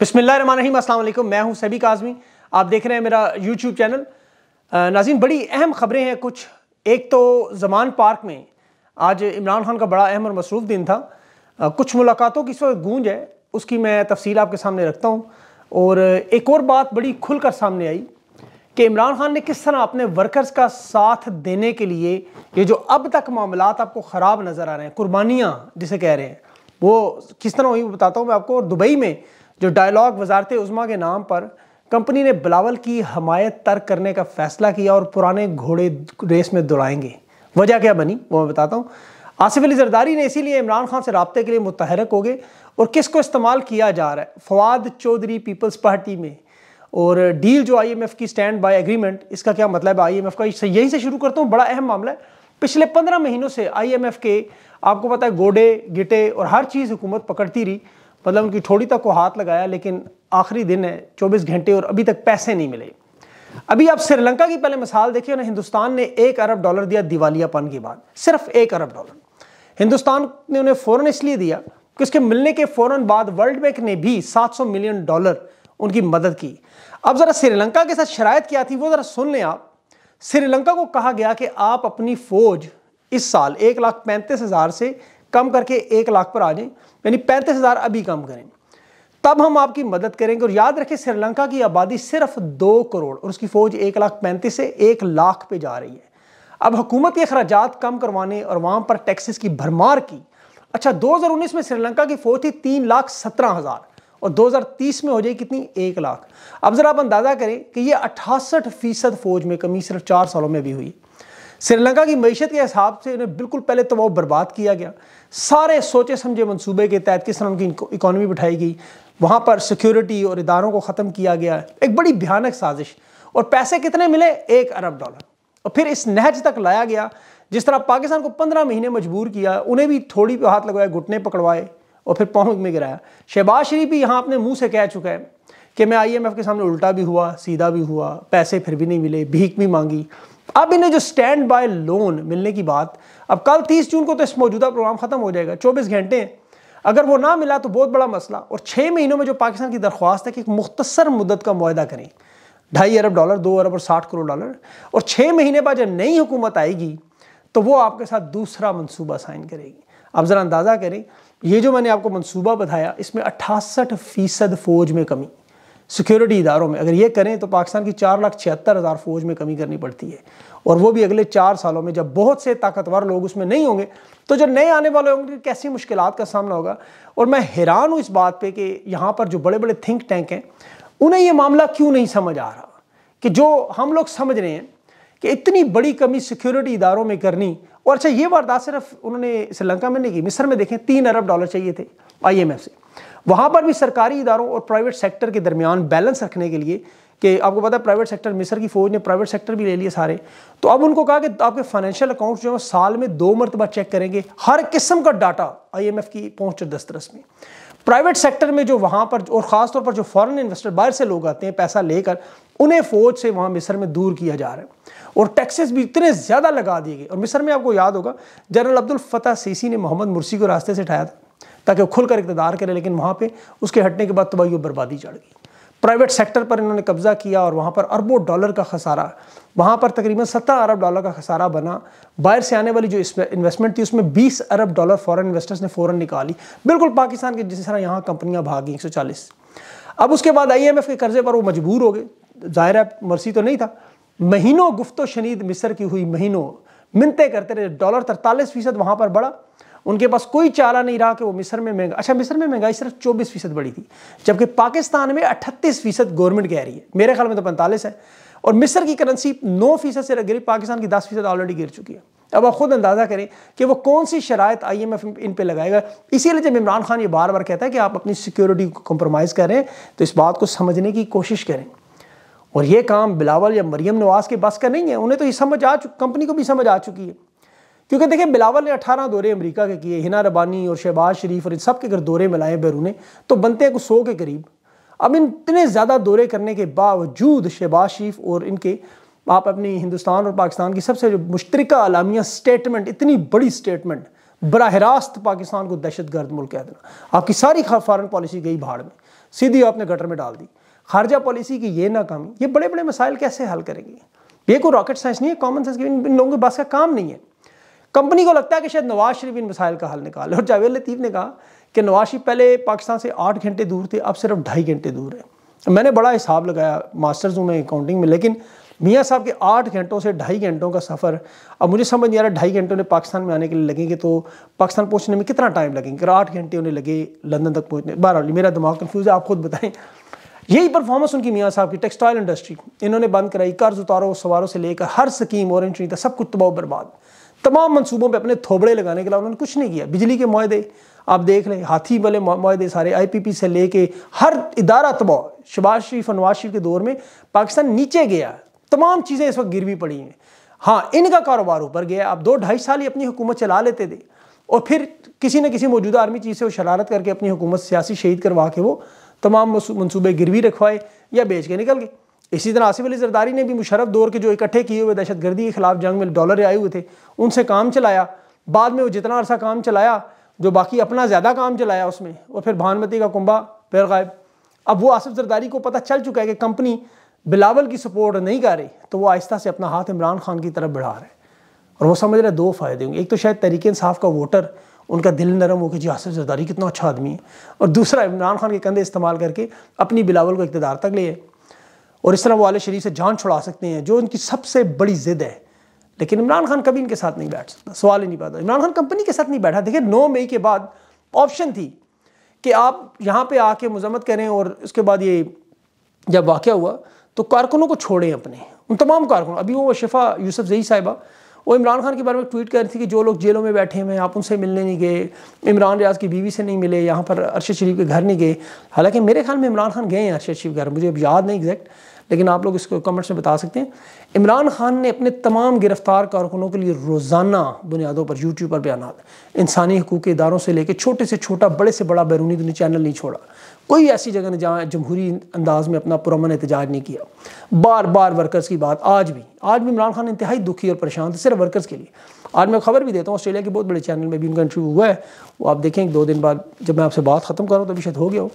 बसमिलीम अल्लाम मैं हूं सभी काजमी आप देख रहे हैं मेरा यूट्यूब चैनल नाजीन बड़ी अहम ख़बरें हैं कुछ एक तो जमान पार्क में आज इमरान खान का बड़ा अहम और मसरूफ़ दिन था कुछ मुलाकातों की इस वक्त गूंज है उसकी मैं तफसील आपके सामने रखता हूँ और एक और बात बड़ी खुल कर सामने आई कि इमरान खान ने किस तरह अपने वर्कर्स का साथ देने के लिए ये जो अब तक मामला आपको ख़राब नज़र आ रहे हैं कुर्बानियाँ जिसे कह रहे हैं वो किस तरह हुई बताता हूँ मैं आपको और दुबई में जो डायलॉग वजारत उज़मा के नाम पर कंपनी ने बिलावल की हमायत तर्क करने का फैसला किया और पुराने घोड़े रेस में दौड़ाएंगे वजह क्या बनी वो मैं बताता हूँ आसिफ अली जरदारी ने इसीलिए इमरान खान से रबते के लिए मुतहरक हो गए और किस को इस्तेमाल किया जा रहा है फवाद चौधरी पीपल्स पार्टी में और डील जो आईएमएफ की स्टैंड बाय एग्रीमेंट इसका क्या मतलब है आईएमएफ का यहीं से शुरू करता हूँ बड़ा अहम मामला है पिछले पंद्रह महीनों से आईएमएफ के आपको पता है गोडे गिटे और हर चीज़ हुकूमत पकड़ती रही मतलब उनकी ठोड़ी तक तो को हाथ लगाया लेकिन आखिरी दिन है चौबीस घंटे और अभी तक पैसे नहीं मिले अभी आप श्रीलंका की पहले मिसाल देखिए ना हिंदुस्तान ने एक अरब डॉलर दिया दिवालियापन के बाद सिर्फ एक अरब डॉलर हिंदुस्तान ने उन्हें फ़ौरन इसलिए दिया कि उसके मिलने के फ़ौरन बाद वर्ल्ड बैंक ने भी 700 मिलियन डॉलर उनकी मदद की अब ज़रा श्रीलंका के साथ शरायत क्या थी वो ज़रा सुन लें आप श्रीलंका को कहा गया कि आप अपनी फ़ौज इस साल एक लाख पैंतीस हज़ार से कम करके एक लाख पर आ जाएं यानी पैंतीस हज़ार अभी कम करें तब हम आपकी मदद करेंगे और याद रखें श्रीलंका की आबादी सिर्फ दो करोड़ और उसकी फ़ौज एक लाख पैंतीस से एक लाख पे जा रही है अब हुकूमत के अखराज कम करवाने और वहाँ पर टैक्सेस की भरमार की अच्छा 2019 में श्रीलंका की फौज थी तीन लाख सत्रह हज़ार और 2030 में हो जाएगी कितनी एक लाख अब ज़रा आप अंदाज़ा करें कि ये अठासठ फौज में कमी सिर्फ चार सालों में भी हुई श्रीलंका की मीशत के हिसाब से इन्हें बिल्कुल पहले तो बर्बाद किया गया सारे सोचे समझे मनसूबे के तहत किस तरह उनकी इकानमी बिठाई गई वहाँ पर सिक्योरिटी और इदारों को ख़त्म किया गया एक बड़ी भयानक साजिश और पैसे कितने मिले एक अरब डॉलर और फिर इस नहज तक लाया गया जिस तरह पाकिस्तान को पंद्रह महीने मजबूर किया उन्हें भी थोड़ी हाथ लगवाए घुटने पकड़वाए और फिर पहुँच में गिराया शहबाज शरीफ भी यहाँ अपने मुँह से कह चुका है कि मैं आईएमएफ के सामने उल्टा भी हुआ सीधा भी हुआ पैसे फिर भी नहीं मिले भीख भी मांगी अब इन्हें जो स्टैंड बाय लोन मिलने की बात अब कल 30 जून को तो इस मौजूदा प्रोग्राम ख़त्म हो जाएगा 24 घंटे अगर वो ना मिला तो बहुत बड़ा मसला और छः महीनों में जो पाकिस्तान की दरख्वास्त है कि एक मुख्तसर मुद्दत का माहा करें ढाई अरब डॉलर दो अरब और साठ करोड़ डॉलर और छः महीने बाद जब नई हुकूमत आएगी तो वो आपके साथ दूसरा मनसूबा साइन करेगी आप ज़रा अंदाज़ा करें ये जो मैंने आपको मनसूबा बताया इसमें अट्ठासठ फ़ीसद फ़ौज में कमी सिक्योरिटी इदारों में अगर ये करें तो पाकिस्तान की चार लाख छिहत्तर हज़ार फौज में कमी करनी पड़ती है और वो भी अगले चार सालों में जब बहुत से ताकतवर लोग उसमें नहीं होंगे तो जो नए आने वाले होंगे कैसी मुश्किल का सामना होगा और मैं हैरान हूँ इस बात पर कि यहाँ पर जो बड़े बड़े थिंक टैंक हैं उन्हें ये मामला क्यों नहीं समझ आ रहा कि जो हम लोग समझ रहे हैं कि इतनी बड़ी कमी सिक्योरिटी इदारों में करनी और अच्छा ये वारदात सिर्फ उन्होंने श्रीलंका में नहीं की मिस्र में देखें तीन अरब डॉलर चाहिए थे आईएमएफ से वहाँ पर भी सरकारी इदारों और प्राइवेट सेक्टर के दरमियान बैलेंस रखने के लिए कि आपको पता है प्राइवेट सेक्टर मिस्र की फ़ौज ने प्राइवेट सेक्टर भी ले लिए सारे तो अब उनको कहा कि आपके फाइनेंशियल अकाउंट्स जो है साल में दो मरतबा चेक करेंगे हर किस्म का डाटा आईएमएफ की पहुंच दस्तरस में प्राइवेट सेक्टर में जो वहाँ पर और ख़ासतौर पर जो फॉरेन इन्वेस्टर बाहर से लोग आते हैं पैसा लेकर उन्हें फ़ौज से वहाँ मिस्र में दूर किया जा रहा है और टैक्सेस भी इतने ज़्यादा लगा दिए गए और मिस्र में आपको याद होगा जनरल अब्दुल फतेह सीसी ने मोहम्मद मुर्सी को रास्ते से उठाया था ताकि वो खुलकर इकतदार करे लेकिन वहाँ पर उसके हटने के बाद तबाही और बर्बादी चढ़ गई प्राइवेट सेक्टर पर इन्होंने कब्ज़ा किया और वहाँ पर अरबों डॉलर का खसारा वहाँ पर तकरीबन सत्रह अरब डॉलर का खसारा बना बाहर से आने वाली जो इन्वेस्टमेंट थी उसमें बीस अरब डॉलर फॉरेन इन्वेस्टर्स ने फ़ौरन निकाली बिल्कुल पाकिस्तान के जिस तरह यहाँ कंपनियाँ भागी एक सौ चालीस अब उसके बाद आई एम एफ के कर्जे पर वो मजबूर हो गए ज़ाहिर है मरसी तो नहीं था महीनों गुफ्त शनीद मिसर की हुई महीनों मिनते करते रहे डॉलर तरतालीस फीसद वहाँ पर बढ़ा उनके पास कोई चारा नहीं रहा कि वो मिस्र में महंगा अच्छा मिस्र में महंगाई सिर्फ चौबीस फीसद बढ़ी थी जबकि पाकिस्तान में अट्ठतीस फीसद गवर्नमेंट कह रही है मेरे ख्याल में तो पैंतालीस है और मिस्र की करेंसी नौ फीसद से गिरी पाकिस्तान की दस फीसद ऑलरेडी गिर चुकी है अब आप खुद अंदाज़ा करें कि वो कौन सी शरात आई एम एफ इन पर लगाएगा इसीलिए जब इमरान खान ये बार बार कहता है कि आप अपनी सिक्योरिटी को कम्प्रोमाइज़ करें तो इस बात को समझने की कोशिश करें और ये काम बिलावल या मरियम नवाज के बस का नहीं है उन्हें तो ये समझ आ चुकी कंपनी को भी समझ आ चुकी है क्योंकि देखिए बिलावल ने 18 दौरे अमेरिका के किए हिना रबानी और शहबाज शरीफ और इन सब के अगर दौरे में लाए बैरूने तो बनते हैं कुछ सौ के करीब अब इन इतने ज़्यादा दौरे करने के बावजूद शहबाज शरीफ और इनके आप अपनी हिंदुस्तान और पाकिस्तान की सबसे जो मुश्तरक अलामिया स्टेटमेंट इतनी बड़ी स्टेटमेंट बरह रास्त पाकिस्तान को दहशत गर्द मुल्क कह देना आपकी सारी फॉरन पॉलिसी गई भाड़ में सीधी आपने गटर में डाल दी खारजा पॉलिसी की ये नाकामी ये बड़े बड़े मसाइल कैसे हल करेंगे ये कोई रॉकेट साइंस नहीं है कॉमन सेंस इन लोगों के पास का काम नहीं है कंपनी को लगता है कि शायद नवाज शरीफ इन मसाइल का हल निकाले और जावेद लतीफ़ ने कहा कि नवाज शरीफ पहले पाकिस्तान से आठ घंटे दूर थे अब सिर्फ ढाई घंटे दूर है तो मैंने बड़ा हिसाब लगाया मास्टर्स हूँ मैं अकाउंटिंग में लेकिन मियाँ साहब के आठ घंटों से ढाई घंटों का सफ़र अब मुझे समझ नहीं आ रहा ढाई घंटों ने पाकिस्तान में आने के लिए लगेंगे तो पाकिस्तान पहुँचने में कितना टाइम लगेंगे आठ घंटे उन्हें लगे लंदन तक पहुँचने बारह मेरा दिमाग कन्फ्यूज़ है आप खुद बताएं यही परफॉर्मेंस उनकी मियाँ साहब की टेक्सटाइल इंडस्ट्री इन्होंने बंद कराई कर्ज उतारो सवारों से लेकर हर स्कीम और इंट्री सब कुछ तबाह बर्बाद तमाम मनसूबों पर अपने थोबड़े लगाने के अलावा उन्होंने कुछ नहीं किया बिजली के माहदे आप देख लें हाथी वाले माहदे सारे आई पी पी से लेके हर इदारा तबाह शबाज शरीफ नवाज शरीफ के दौर में पाकिस्तान नीचे गया तमाम चीज़ें इस वक्त गिरवी पड़ी हैं हाँ इनका कारोबार ऊपर गया आप दो ढाई साल ही अपनी हुकूमत चला लेते थे और फिर किसी न किसी मौजूदा आर्मी चीज़ से वो शरारत करके अपनी हुकूमत सियासी शहीद करवा के वो तमाम मनसूबे गिरवी रखवाए या बेच के निकल गए इसी तरह आसिफ अली जरदारी ने भी मुशरफ दौर के जो इकट्ठे किए हुए दहशत गर्दी के खिलाफ जंग में डॉलर आए हुए थे उनसे काम चलाया बाद में वो जितना अरसा काम चलाया जो बाकी अपना ज़्यादा काम चलाया उसमें और फिर भानमती का कुंबा फिर गायब अब वो आसिफ जरदारी को पता चल चुका है कि कंपनी बिलावल की सपोर्ट नहीं कर रही तो वो आहिस्ता से अपना हाथ इमरान खान की तरफ बढ़ा रहा है और वो समझ रहे दो फ़ायदे होंगे एक तो शायद तरीके इंसाफ का वोटर उनका दिल नरम हो कि जी आसिफ जरदारी कितना अच्छा आदमी है और दूसरा इमरान खान के कंधे इस्तेमाल करके अपनी बिलावल को इकतदार तक ले और इस तरह वो आल शरीफ से जान छुड़ा सकते हैं जो उनकी सबसे बड़ी ज़िद है लेकिन इमरान खान कभी इनके साथ नहीं बैठ सकता सवाल ही नहीं पाता इमरान खान कंपनी के साथ नहीं बैठा देखिए नौ मई के बाद ऑप्शन थी कि आप यहाँ पे आके मजम्मत करें और उसके बाद ये जब वाक़ हुआ तो कारकुनों को छोड़ें अपने उन तमाम कारकुनों अभी वो शफा यूसफ जई साहिबा वो इमरान खान के बारे में ट्वीट कर रही थी कि जो लोग जेलों में बैठे हुए हैं आप उनसे मिलने नहीं गए इमरान रियाज की बीवी से नहीं मिले यहाँ पर अरशद शरीफ के घर नहीं गए हालांकि मेरे ख्याल में इमरान खान गए हैं अरशद शरीफ घर मुझे अब याद नहीं एग्जैक्ट लेकिन आप लोग इसको कमेंट्स में बता सकते हैं इमरान खान ने अपने तमाम गिरफ्तार कारकुनों के लिए रोज़ाना बुनियादों पर यूट्यूब पर बयान इंसानी हकूक़ इदारों से लेकर छोटे से छोटा बड़े से बड़ा बैरूनी दुनिया चैनल नहीं छोड़ा कोई ऐसी जगह ने जहाँ जमहूरी अंदाज में अपना पुरमन एहतजाज नहीं किया बार बार वर्कर्स की बात आज भी आज भी इमरान खान इंतहाई दुखी और परेशान थे सिर्फ वर्कर्स के लिए आज मैं खबर भी देता हूँ ऑस्ट्रेलिया के बहुत बड़े चैनल में भी उनका इंटरव्यू हुआ है वो आप देखें दो दिन बाद जब मैं आपसे बात ख़त्म कर रहा हूँ तभी शायद हो गया हो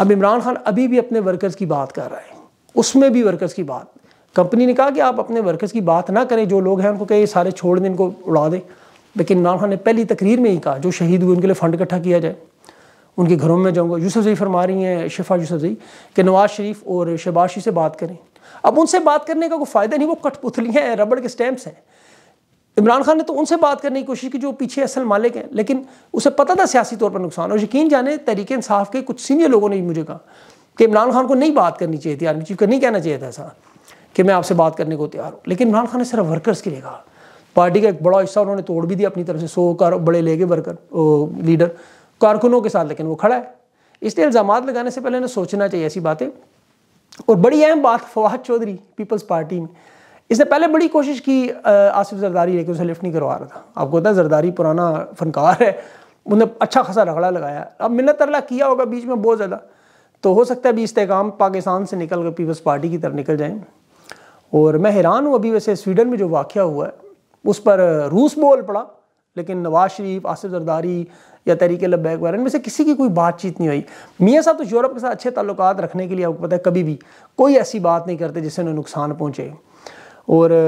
अब इमरान खान अभी भी अपने वर्कर्स की बात कर रहा है उसमें भी वर्कर्स की बात कंपनी ने कहा कि आप अपने वर्कर्स की बात ना करें जो लोग हैं उनको कहे सारे छोड़ दें इनको उड़ा दें लेकिन इमरान खान ने पहली तकरीर में ही कहा जो शहीद हुए उनके लिए फ़ंड इकट्ठा किया जाए उनके घरों में जाऊँगा यूसुफ जई फरमा रही हैं शिफा यूसुफ जई कि नवाज़ शरीफ और शबाशी से बात करें अब उनसे बात करने का कोई फ़ायदा नहीं वो कठपुतलियाँ हैं रबड़ के स्टैम्प्स हैं इमरान खान ने तो उनसे बात करने की कोशिश की जो पीछे असल मालिक हैं लेकिन उसे पता था सियासी तौर पर नुकसान और यकीन जाने तरीके इंसाफ के कुछ सीनियर लोगों ने भी मुझे कहा कि इमरान खान को नहीं बात करनी चाहिए थी आर्मी चीफ को नहीं कहना चाहिए था ऐसा कि मैं आपसे बात करने को तैयार हूँ लेकिन इमरान खान ने सिर्फ वर्कर्स के लिए कहा पार्टी का एक बड़ा हिस्सा उन्होंने तोड़ भी दिया अपनी तरफ से सौ कार बड़े ले गए वर्कर लीडर कारकुनों के साथ लेकिन वो खड़ा है इसलिए इल्ज़ाम लगाने से पहले उन्हें सोचना चाहिए ऐसी बातें और बड़ी अहम बात फवाद चौधरी पीपल्स पार्टी में इसने पहले बड़ी कोशिश की आसिफ जरदारी लेकिन उसे लिफ्ट नहीं करवा रहा था आपको पता है जरदारी पुराना फनकार है उन्हें अच्छा खासा रगड़ा लगाया अब मिन्नत तरला किया होगा बीच में बहुत ज़्यादा तो हो सकता है अभी इस्तेकाम पाकिस्तान से निकल कर पीपल्स पार्टी की तरफ निकल जाएँ और मैं हैरान हूँ अभी वैसे स्वीडन में जो वाक़ हुआ है उस पर रूस बोल पड़ा लेकिन नवाज शरीफ आसिफ जरदारी या तहरीक लबैक वगैरह इनमें से किसी की कोई बातचीत नहीं हुई मियाँ साहब तो यूरोप के साथ अच्छे ताल्लुक रखने के लिए आपको पता है कभी भी कोई ऐसी बात नहीं करते जिससे उन्हें नुकसान पहुँचे और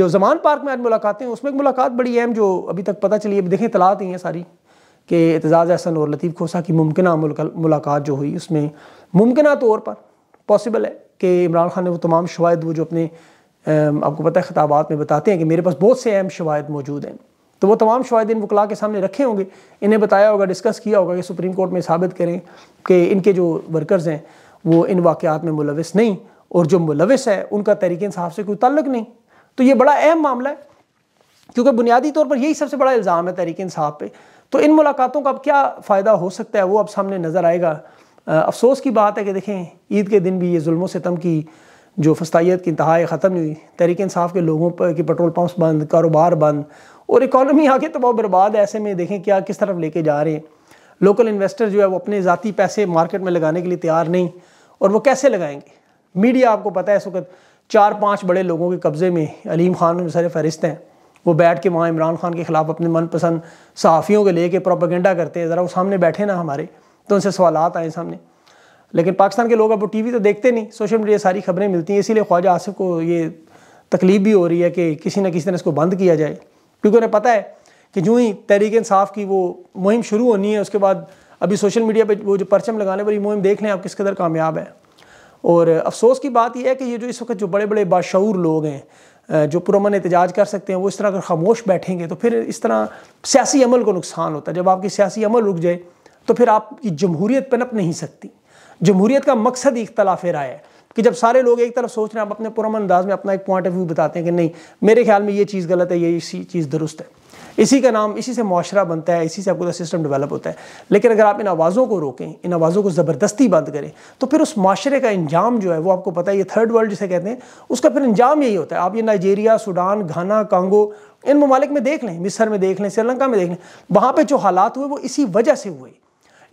जो जमान पार्क में आज मुलाकातें हैं उसमें एक मुलाकात बड़ी अहम जो अभी तक पता चली अभी देखें तलात ही हैं सारी कि एतजाज़ अहसन और लतीफ़ खोसा की मुमकिन मुलाकात जो हुई उसमें मुमकिन तौर पर पॉसिबल है कि इमरान खान ने वो तमाम शवाद वो जो अपने आपको पता है ख़ताबात में बताते हैं कि मेरे पास बहुत से अहम शवाद मौजूद हैं तो वो तमाम शवाद इन वकला के सामने रखे होंगे इन्हें बताया होगा डिस्कस किया होगा कि सुप्रीम कोर्ट में साबित करें कि इनके जो वर्कर्स हैं वो इन वाक़ात में मुलविस नहीं और जो मुलविस है उनका तहरीक इंसाफ से कोई तल्लक नहीं तो ये बड़ा अहम मामला है क्योंकि बुनियादी तौर पर यही सबसे बड़ा इल्ज़ाम है तहरीक इंसाफ पर तो इन मुलाकातों का अब क्या फ़ायदा हो सकता है वो अब सामने नज़र आएगा अफसोस की बात है कि देखें ईद के दिन भी ये जुल्म सितम की जो फस्ताइत की इंतहा ख़त्म नहीं हुई तहरीक इंसाफ के लोगों पर कि पेट्रोल पम्प बंद कारोबार बंद और इकानमी आगे तबाह तो बर्बाद है ऐसे में देखें क्या किस तरफ लेके जा रहे हैं लोकल इन्वेस्टर जो है वो अपने ज़ाती पैसे मार्केट में लगाने के लिए तैयार नहीं और वो कैसे लगाएंगे मीडिया आपको पता है इस वक्त चार पाँच बड़े लोगों के कब्ज़े में अलीम खान में सर फहरिस्त हैं वो बैठ के वहाँ इमरान खान के ख़िलाफ़ अपने मनपसंद सहाफ़ियों के ले कर प्रोपागेंडा करते हैं ज़रा वो सामने बैठे ना हमारे तो उनसे सवाल आए सामने लेकिन पाकिस्तान के लोग अब वो टी तो देखते नहीं सोशल मीडिया सारी खबरें मिलती हैं इसीलिए ख्वाजा आसिफ को ये तकलीफ भी हो रही है कि किसी न किसी तरह इसको बंद किया जाए क्योंकि उन्हें पता है कि जूँ ही तहरीक इंसाफ की वो मुहिम शुरू होनी है उसके बाद अभी सोशल मीडिया पर वो जो परचम लगाने वाली मुहिम देख लें आप किस कदर कामयाब है और अफसोस की बात यह है कि ये जो इस वक्त जो बड़े बड़े बाशूर लोग हैं जो पुरमन एहतजाज कर सकते हैं वो इस तरह अगर खामोश बैठेंगे तो फिर इस तरह सियासी अमल को नुकसान होता है जब आपकी सियासी अमल रुक जाए तो फिर आपकी जमहूरीत पनप नहीं सकती जमहूरीत का मकसद ही इख्तलाफ राय है कि जब सारे लोग एक तरफ सोच रहे हैं आप अपने पुरमन अंदाज में अपना एक पॉइंट ऑफ व्यू बताते हैं कि नहीं मेरे ख्याल में ये चीज़ गलत है ये इसी चीज़ दुरुस्त है इसी का नाम इसी से माशरा बनता है इसी से आपको सिस्टम डेवलप होता है लेकिन अगर आप इन आवाज़ों को रोकें इन आवाज़ों को ज़बरदस्ती बंद करें तो फिर उस माशरे का इंजाम जो है वो आपको पता है ये थर्ड वर्ल्ड जिसे कहते हैं उसका फिर इंजाम यही होता है आप ये नाइजेरिया सूडान घाना कांगो इन ममालिक में देख लें मिसर में देख लें श्रीलंका में देख लें वहाँ पर जो हालात हुए वो इसी वजह से हुए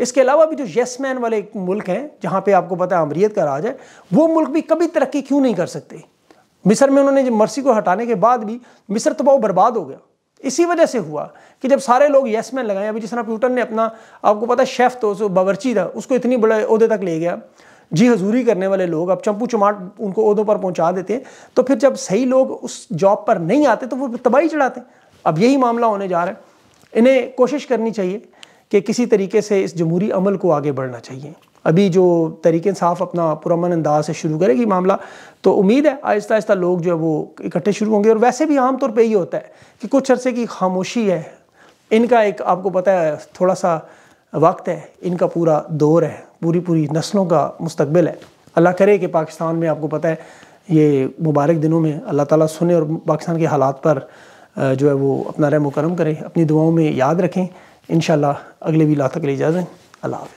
इसके अलावा भी जो येस मैन वाले मुल्क हैं जहाँ पर आपको पता है अमरीत का राज है वो मुल्क भी कभी तरक्की क्यों नहीं कर सकते मिस्र में उन्होंने मर्सी को हटाने के बाद भी मिस्र तबाह तो बर्बाद हो गया इसी वजह से हुआ कि जब सारे लोग येस मैन लगाए अभी जिस तरह प्यूटन ने अपना आपको पता है शेफ तो जो बावर्ची था उसको इतनी बड़े अहदे तक ले गया जी हजूरी करने वाले लोग अब चंपू चमाट उनको अहदों पर पहुंचा देते हैं तो फिर जब सही लोग उस जॉब पर नहीं आते तो वो तबाही चढ़ाते अब यही मामला होने जा रहा है इन्हें कोशिश करनी चाहिए कि किसी तरीके से इस जमहूरी अमल को आगे बढ़ना चाहिए अभी जो तरीके साफ अपना पुरमन अंदाज से शुरू करेगी मामला तो उम्मीद है आहिस्ता आहिस्ता लोग जो है वो इकट्ठे शुरू होंगे और वैसे भी आमतौर पर ये होता है कि कुछ अरसे की खामोशी है इनका एक आपको पता है थोड़ा सा वक्त है इनका पूरा दौर है पूरी पूरी नस्लों का मुस्तबिल है अल्लाह करे कि पाकिस्तान में आपको पता है ये मुबारक दिनों में अल्लाह ताला सुने और पाकिस्तान के हालात पर जो है वो अपना रहम करम करें अपनी दुआओं में याद रखें इन अगले भी ला तक ले जाए अल्लाह हाफ़